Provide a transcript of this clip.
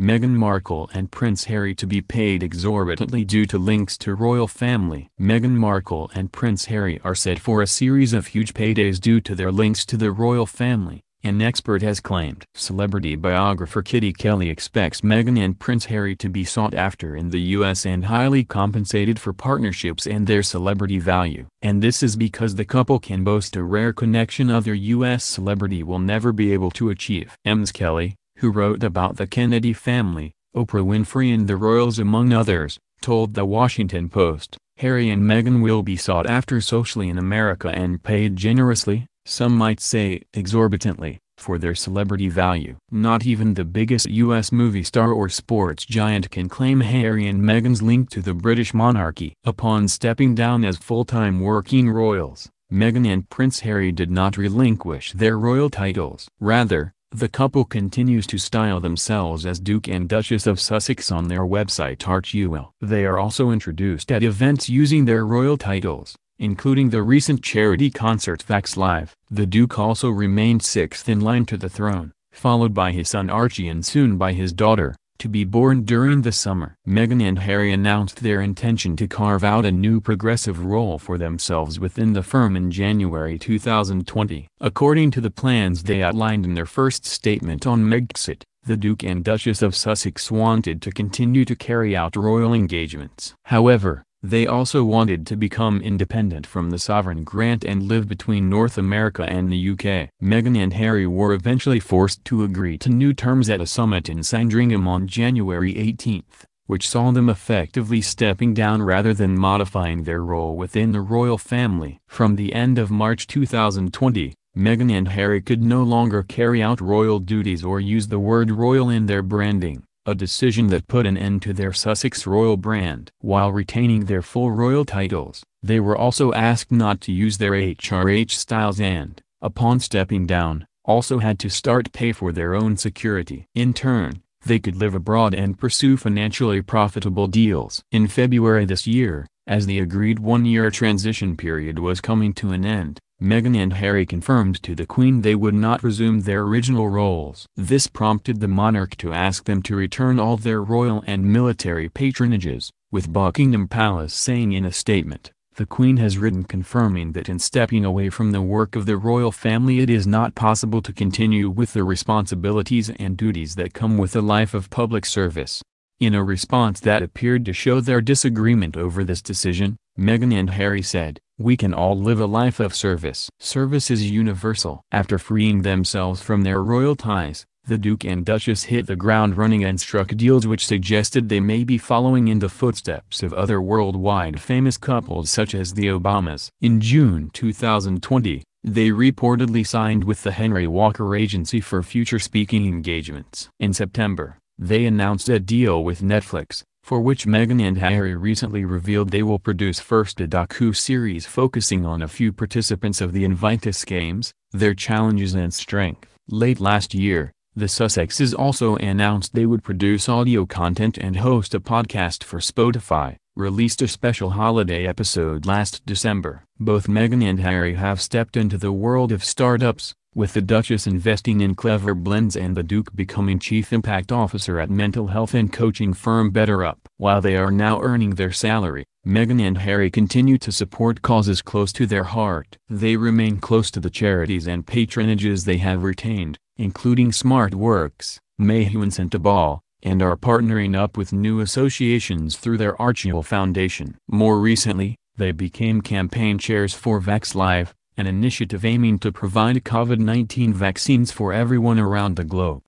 Meghan Markle and Prince Harry to be paid exorbitantly due to links to royal family. Meghan Markle and Prince Harry are set for a series of huge paydays due to their links to the royal family, an expert has claimed. Celebrity biographer Kitty Kelly expects Meghan and Prince Harry to be sought after in the US and highly compensated for partnerships and their celebrity value. And this is because the couple can boast a rare connection other US celebrity will never be able to achieve. Ms. Kelly who wrote about the Kennedy family, Oprah Winfrey and the royals among others, told The Washington Post, Harry and Meghan will be sought after socially in America and paid generously, some might say exorbitantly, for their celebrity value. Not even the biggest U.S. movie star or sports giant can claim Harry and Meghan's link to the British monarchy. Upon stepping down as full-time working royals, Meghan and Prince Harry did not relinquish their royal titles. Rather, the couple continues to style themselves as Duke and Duchess of Sussex on their website Archewell. They are also introduced at events using their royal titles, including the recent charity concert Vax Live. The Duke also remained sixth in line to the throne, followed by his son Archie and soon by his daughter, to be born during the summer. Meghan and Harry announced their intention to carve out a new progressive role for themselves within the firm in January 2020. According to the plans they outlined in their first statement on Megxit, the Duke and Duchess of Sussex wanted to continue to carry out royal engagements. However, they also wanted to become independent from the sovereign grant and live between North America and the UK. Meghan and Harry were eventually forced to agree to new terms at a summit in Sandringham on January 18, which saw them effectively stepping down rather than modifying their role within the royal family. From the end of March 2020, Meghan and Harry could no longer carry out royal duties or use the word royal in their branding a decision that put an end to their Sussex royal brand. While retaining their full royal titles, they were also asked not to use their HRH styles and, upon stepping down, also had to start pay for their own security. In turn, they could live abroad and pursue financially profitable deals. In February this year, as the agreed one-year transition period was coming to an end, Meghan and Harry confirmed to the Queen they would not resume their original roles. This prompted the monarch to ask them to return all their royal and military patronages, with Buckingham Palace saying in a statement, the Queen has written confirming that in stepping away from the work of the royal family it is not possible to continue with the responsibilities and duties that come with a life of public service. In a response that appeared to show their disagreement over this decision, Meghan and Harry said, we can all live a life of service. Service is universal. After freeing themselves from their royal ties, the Duke and Duchess hit the ground running and struck deals which suggested they may be following in the footsteps of other worldwide famous couples such as the Obamas. In June 2020, they reportedly signed with the Henry Walker Agency for future speaking engagements. In September, they announced a deal with Netflix, for which Meghan and Harry recently revealed they will produce first a docu-series focusing on a few participants of the Invictus Games, their challenges and strength. Late last year, the Sussexes also announced they would produce audio content and host a podcast for Spotify, released a special holiday episode last December. Both Meghan and Harry have stepped into the world of startups, with the Duchess investing in Clever Blends and the Duke becoming Chief Impact Officer at mental health and coaching firm Better Up. While they are now earning their salary, Meghan and Harry continue to support causes close to their heart. They remain close to the charities and patronages they have retained, including SmartWorks, Mayhew and Centiball, and are partnering up with new associations through their Archial Foundation. More recently, they became campaign chairs for Vax Live, an initiative aiming to provide COVID-19 vaccines for everyone around the globe.